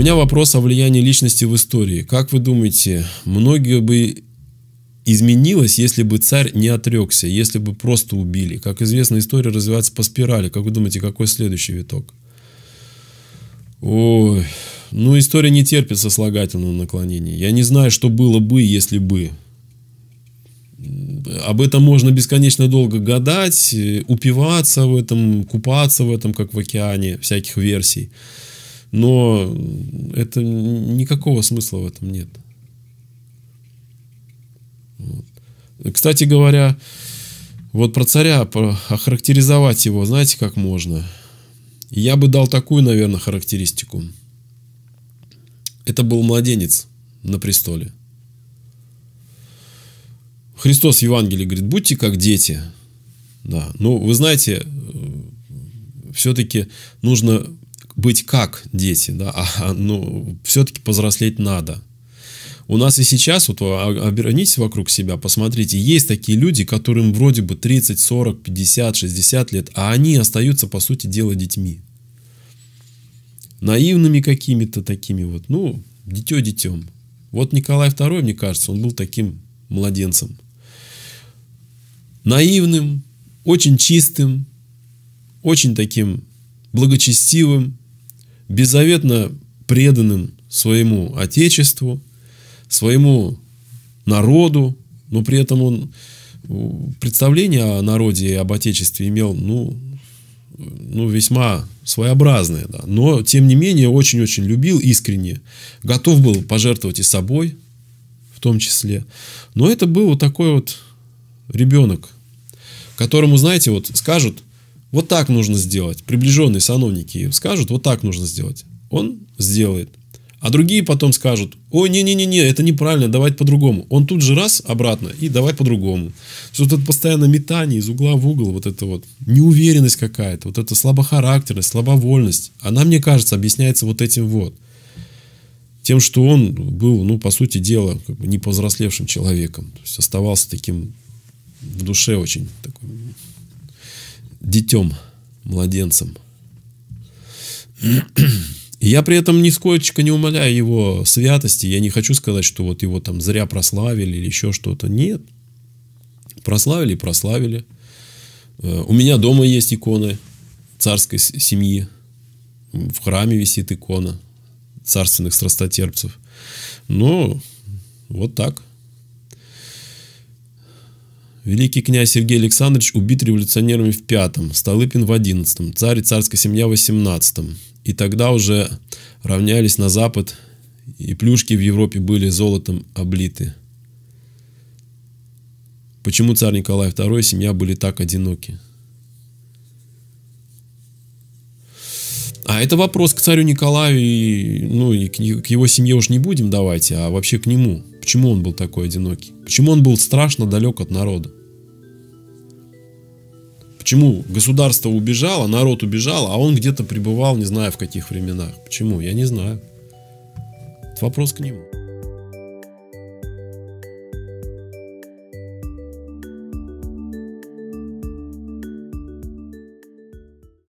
меня вопрос о влиянии личности в истории. Как вы думаете, многие бы изменилось, если бы царь не отрекся, если бы просто убили? Как известно, история развивается по спирали. Как вы думаете, какой следующий виток? Ой, ну история не терпит сослагательного наклонения. Я не знаю, что было бы, если бы. Об этом можно бесконечно долго гадать, э, упиваться в этом, купаться в этом, как в океане, всяких версий. Но это никакого смысла в этом нет. Кстати говоря, вот про царя, про охарактеризовать его, знаете, как можно? Я бы дал такую, наверное, характеристику. Это был младенец на престоле. Христос в Евангелии говорит, будьте как дети. Да. Ну, вы знаете, э, все-таки нужно быть как дети, да, а, а ну, все-таки повзрослеть надо. У нас и сейчас, вот а, обернитесь вокруг себя, посмотрите, есть такие люди, которым вроде бы 30, 40, 50, 60 лет, а они остаются, по сути дела, детьми. Наивными какими-то такими вот, ну, дитё детем. Вот Николай II, мне кажется, он был таким младенцем. Наивным, очень чистым, очень таким благочестивым, беззаветно преданным своему отечеству, своему народу, но при этом он представление о народе и об отечестве имел, ну, ну весьма своеобразное, да. но тем не менее очень-очень любил искренне, готов был пожертвовать и собой, в том числе. Но это был вот такой вот ребенок, которому, знаете, вот скажут, вот так нужно сделать. Приближенные сановники скажут, вот так нужно сделать. Он сделает. А другие потом скажут, ой, не-не-не-не, это неправильно, давай по-другому. Он тут же раз обратно и давай по-другому. что это постоянно метание из угла в угол, вот это вот неуверенность какая-то, вот эта слабохарактерность, слабовольность. Она, мне кажется, объясняется вот этим вот. Тем, что он был, ну, по сути дела, как бы не повзрослевшим человеком. То есть оставался таким в душе очень такой детем, младенцем. Я при этом нисколько не умоляю его святости. Я не хочу сказать, что вот его там зря прославили или еще что-то. Нет. Прославили, прославили. Э, у меня дома есть иконы царской семьи. В храме висит икона царственных страстотерпцев. Ну, вот так. Великий князь Сергей Александрович убит революционерами в пятом, Столыпин в одиннадцатом, царь и царская семья в восемнадцатом. И тогда уже равнялись на запад, и плюшки в Европе были золотом облиты. Почему царь Николай II и семья были так одиноки? это вопрос к царю Николаю и, ну, и к, к его семье уж не будем давать, а вообще к нему. Почему он был такой одинокий? Почему он был страшно далек от народа? Почему государство убежало, народ убежал, а он где-то пребывал, не знаю в каких временах. Почему? Я не знаю. Это вопрос к нему.